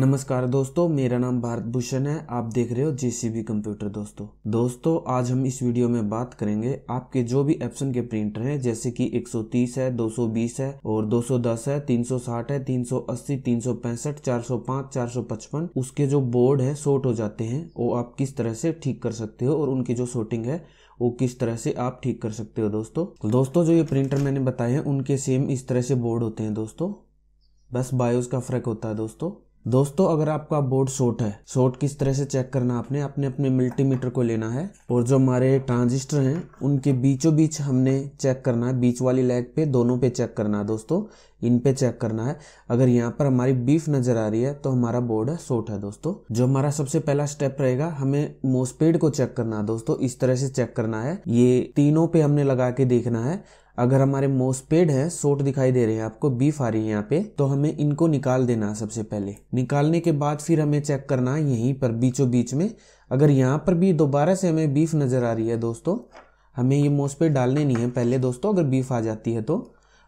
नमस्कार दोस्तों मेरा नाम भारत भूषण है आप देख रहे हो जेसीबी कंप्यूटर दोस्तों दोस्तों आज हम इस वीडियो में बात करेंगे आपके जो भी एप्सन के प्रिंटर हैं जैसे कि 130 है 220 है और 210 है 360 है 380 365 405 455 उसके जो बोर्ड है शॉर्ट हो जाते हैं वो आप किस तरह से ठीक कर सकते हो और उनकी जो शॉर्टिंग है वो किस तरह से आप ठीक कर सकते हो दोस्तों दोस्तों जो ये प्रिंटर मैंने बताए हैं उनके सेम इस तरह से बोर्ड होते हैं दोस्तों बस बायोस का फर्क होता है दोस्तों दोस्तों अगर आपका बोर्ड शॉर्ट है शॉर्ट किस तरह से चेक करना आपने अपने अपने मल्टीमीटर को लेना है और जो हमारे ट्रांजिस्टर हैं उनके बीचों बीच हमने चेक करना है बीच वाली लेग पे दोनों पे चेक करना है दोस्तों इन पे चेक करना है अगर यहाँ पर हमारी बीफ नजर आ रही है तो हमारा बोर्ड है शॉर्ट है दोस्तों जो हमारा सबसे पहला स्टेप रहेगा हमें मोसपेड को चेक करना है दोस्तों इस तरह से चेक करना है ये तीनों पे हमने लगा के देखना है अगर हमारे मोसपेड है सोट दिखाई दे रहे हैं आपको बीफ आ रही है यहाँ पे तो हमें इनको निकाल देना है सबसे पहले निकालने के बाद फिर हमें चेक करना है यहीं पर बीचों बीच में अगर यहाँ पर भी दोबारा से हमें बीफ नज़र आ रही है दोस्तों हमें ये मोसपेड डालने नहीं है पहले दोस्तों अगर बीफ आ जाती है तो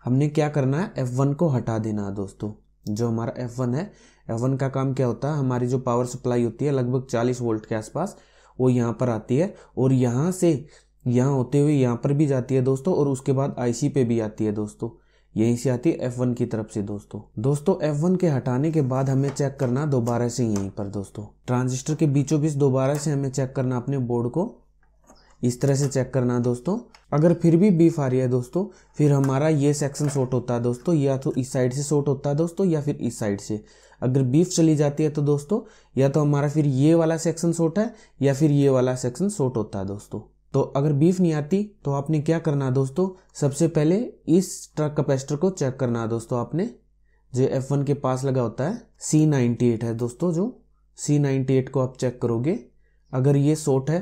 हमने क्या करना है एफ वन को हटा देना है दोस्तों जो हमारा एफ वन है एफ वन का काम क्या होता है हमारी जो पावर सप्लाई होती है लगभग चालीस वोल्ट के आसपास वो यहाँ पर आती है और यहाँ से यहाँ होते हुए यहाँ पर भी जाती है दोस्तों और उसके बाद आईसी पे भी आती है दोस्तों यहीं से आती है एफ वन की तरफ से दोस्तों दोस्तों एफ वन के हटाने के बाद हमें चेक करना दोबारा से यहीं पर दोस्तों ट्रांजिस्टर के बीचों बीच दोबारा से हमें चेक करना अपने बोर्ड को इस तरह से चेक करना दोस्तों अगर फिर भी बीफ आ रही है दोस्तों फिर हमारा ये सेक्शन शॉर्ट होता है दोस्तों या तो इस साइड से शॉर्ट होता है दोस्तों या फिर इस साइड से अगर बीफ चली जाती है तो दोस्तों या तो हमारा फिर ये वाला सेक्शन शॉर्ट है या फिर ये वाला सेक्शन शॉर्ट होता है दोस्तों तो अगर बीफ नहीं आती तो आपने क्या करना दोस्तों सबसे पहले इस ट्रक कैपेसिटर को चेक करना है दोस्तों आपने जो एफ वन के पास लगा होता है सी नाइन्टी एट है दोस्तों जो सी एट को आप चेक करोगे अगर ये शॉर्ट है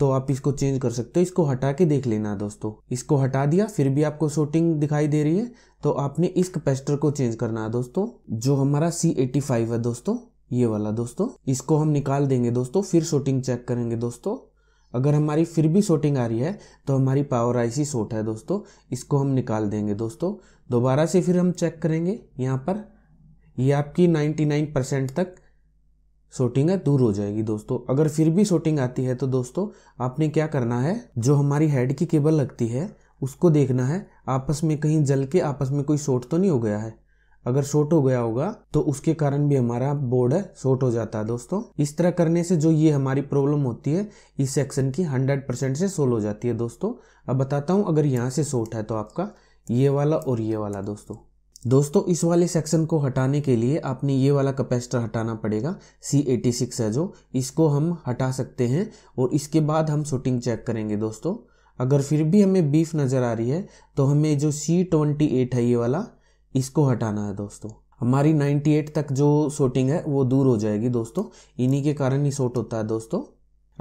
तो आप इसको चेंज कर सकते हो इसको हटा के देख लेना दोस्तों इसको हटा दिया फिर भी आपको शॉर्टिंग दिखाई दे रही है तो आपने इस कैपेसिटर को चेंज करना है दोस्तों जो हमारा सी एटी फाइव है दोस्तों ये वाला दोस्तों इसको हम निकाल देंगे दोस्तों फिर शॉर्टिंग चेक करेंगे दोस्तों अगर हमारी फिर भी शोटिंग आ रही है तो हमारी पावर आई सी है दोस्तों इसको हम निकाल देंगे दोस्तों दोबारा से फिर हम चेक करेंगे यहाँ पर ये आपकी 99 परसेंट तक शोटिंग है दूर हो जाएगी दोस्तों अगर फिर भी शोटिंग आती है तो दोस्तों आपने क्या करना है जो हमारी हेड की केबल लगती है उसको देखना है आपस में कहीं जल के आपस में कोई शोट तो नहीं हो गया है अगर शॉर्ट हो गया होगा तो उसके कारण भी हमारा बोर्ड है शॉर्ट हो जाता है दोस्तों इस तरह करने से जो ये हमारी प्रॉब्लम होती है इस सेक्शन की 100 परसेंट से सोल्व हो जाती है दोस्तों अब बताता हूँ अगर यहाँ से शॉर्ट है तो आपका ये वाला और ये वाला दोस्तों दोस्तों इस वाले सेक्शन को हटाने के लिए आपने ये वाला कैपेसिटर हटाना पड़ेगा C86 है जो इसको हम हटा सकते हैं और इसके बाद हम शूटिंग चेक करेंगे दोस्तों अगर फिर भी हमें बीफ नज़र आ रही है तो हमें जो C28 है ये वाला इसको हटाना है दोस्तों हमारी 98 तक जो सोटिंग है वो दूर हो जाएगी दोस्तों इन्हीं के कारण ही सोट होता है दोस्तों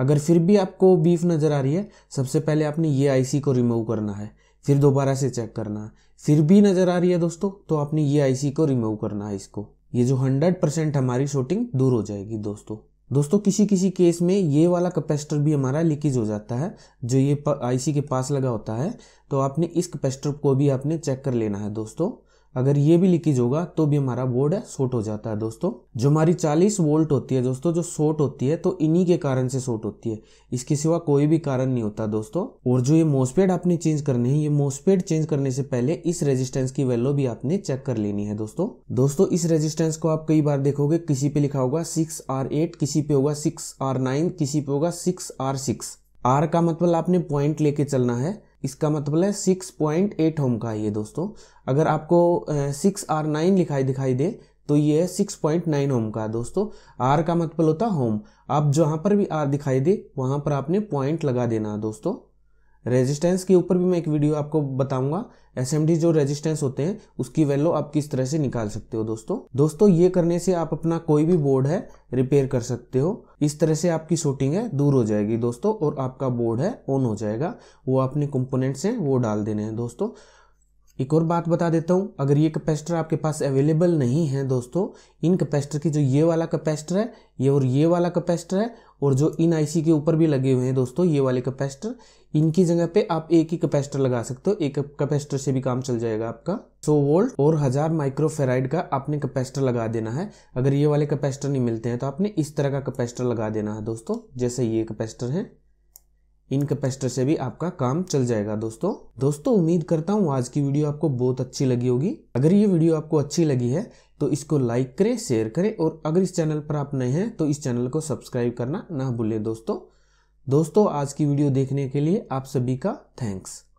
अगर फिर भी आपको बीफ नज़र आ रही है सबसे पहले आपने ये आईसी को रिमूव करना है फिर दोबारा से चेक करना है फिर भी नज़र आ रही है दोस्तों तो आपने ये आईसी को रिमूव करना है इसको ये जो 100 हमारी शोटिंग दूर हो जाएगी दोस्तों दोस्तों किसी किसी केस में ये वाला कैपेसिटर भी हमारा लीकेज हो जाता है जो ये आईसी के पास लगा होता है तो आपने इस कैपेसिटर को भी आपने चेक कर लेना है दोस्तों अगर ये भी लीकेज होगा तो भी हमारा बोर्ड है शॉर्ट हो जाता है दोस्तों जो हमारी 40 वोल्ट होती है दोस्तों जो शॉर्ट होती है तो इन्हीं के कारण से शॉर्ट होती है इसके सिवा कोई भी कारण नहीं होता दोस्तों और जो ये मोसपेड आपने चेंज करनी है ये मोसपेड चेंज करने से पहले इस रेजिस्टेंस की वैल्यू भी आपने चेक कर लेनी है दोस्तों दोस्तों इस रेजिस्टेंस को आप कई बार देखोगे किसी पे लिखा होगा सिक्स किसी पे होगा सिक्स किसी पे होगा सिक्स आर का मतलब आपने पॉइंट लेके चलना है इसका मतलब है सिक्स पॉइंट एट होम का है ये दोस्तों अगर आपको सिक्स आर नाइन लिखाई दिखाई दे तो ये है सिक्स पॉइंट नाइन होम का दोस्तों आर का मतलब होता होम आप जहाँ पर भी आर दिखाई दे वहाँ पर आपने पॉइंट लगा देना दोस्तों रेजिस्टेंस के ऊपर भी मैं एक वीडियो आपको बताऊंगा एस जो रेजिस्टेंस होते हैं उसकी वैल्यू आप किस तरह से निकाल सकते हो दोस्तों दोस्तों ये करने से आप अपना कोई भी बोर्ड है रिपेयर कर सकते हो इस तरह से आपकी शूटिंग है दूर हो जाएगी दोस्तों और आपका बोर्ड है ऑन हो जाएगा वो अपने कंपोनेंट्स हैं वो डाल देने हैं दोस्तों एक और बात बता देता हूँ अगर ये कैपेसिटर आपके पास अवेलेबल नहीं है दोस्तों इन कैपेसिटर की जो ये वाला कैपेसिटर है ये और ये वाला कैपेसिटर है और जो इन आईसी के ऊपर भी लगे हुए हैं दोस्तों ये वाले कैपेसिटर इनकी जगह पे आप एक ही कैपेसिटर लगा सकते हो एक कैपेसिटर से भी काम चल जाएगा आपका 100 वोल्ट और हजार माइक्रोफेराइड का आपने कैपेसिटर लगा देना है अगर ये वाले कैपेसिटर नहीं मिलते हैं तो आपने इस तरह का कैपेसिटर लगा देना है दोस्तों जैसे ये कैपेसिटर है इन कैपेसिटर से भी आपका काम चल जाएगा दोस्तों दोस्तों उम्मीद करता हूँ आज की वीडियो आपको बहुत अच्छी लगी होगी अगर ये वीडियो आपको अच्छी लगी है तो इसको लाइक करें शेयर करें और अगर इस चैनल पर आप नए हैं तो इस चैनल को सब्सक्राइब करना ना भूलें दोस्तों दोस्तों आज की वीडियो देखने के लिए आप सभी का थैंक्स